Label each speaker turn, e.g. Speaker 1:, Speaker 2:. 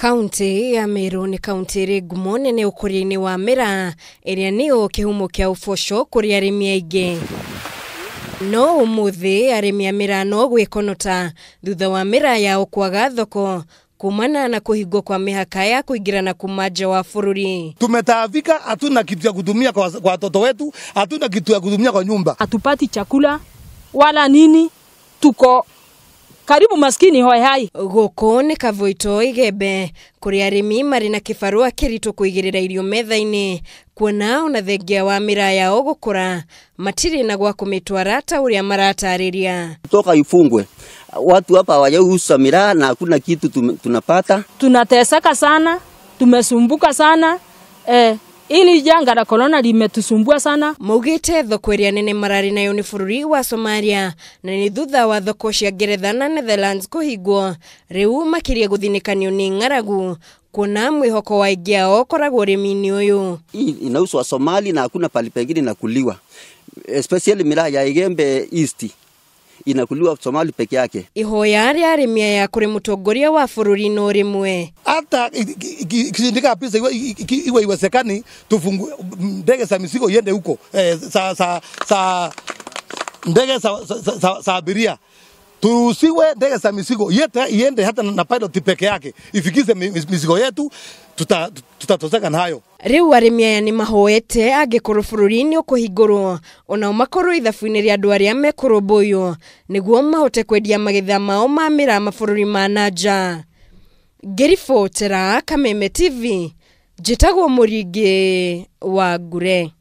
Speaker 1: Kaunti ya Meru nä kaunti ä ngumo nene å kåria wa mera ra ä rä a nä yo kä humo kä a å boco kå rä arä mi aingä no å må thä arä mi a mä ra no gwä konota thutha wa mä ra yao kwaga thoko kumana na kuhingwo kwa mihaka ya kuingira na kuma nja wa bururi.
Speaker 2: Tumetaabika, hatuna kitu ya kutumia kwa watoto wetu, hatuna kitu ya kutumia kwa nyumba, hatupati chakula wala nini,
Speaker 1: tuko karibu maskini hoi hai gå nä kavoito igembe kå rä arä marä na kä barå a kä ritå kå igä rä ra irio metha-inä kuona ona thengia wa mä ra yao gå kå ra matirä na gwa kå mä twara ta å rä a maratarä
Speaker 3: toka ifungwe watu hapa hawajausa miraa na hakuna kitu tunapata
Speaker 1: tunateseka sana tumesumbuka sana eh, ili janga la corona limetusumbua sana. Maugite thoko iria nene marari nayo ni bururi wa Somalia na ni thutha wa thoko cia Ngeretha na Netherlands kuhingwo riu makiria guthinikanio ni ng'aragu kuna mwihoko wa ingi ao koragwo rimini uyu
Speaker 3: inauswa Somali na hakuna pali pengine na kuliwa especially miraa ya Igembe East inakuliwa Somali peke yake.
Speaker 1: Ihoya rĩa arĩmi ya kũrĩ mũtongoria wa bũrũri no rimwe
Speaker 2: hata ikishindika pisa iwe iwezekani, tufungue mm, ndege za misigo iende huko eh, sa, sa, sa ndege za abiria turuhusiwe ndege za mizigo yote iende hata na pilot peke yake ifikize mizigo yetu tutatozeka tuta nayo
Speaker 1: riu arimi aya ni mahoete angikorwo bururi-ini ukuhingurwo onao makorwo ithabu-ini ria andu aria mekurumbuyo niguo mahote kwendia magetha mao ma mĩraa mabururi ma na nja
Speaker 2: ngiribotera kameme tv njĩtagwo mũringĩ wa ngure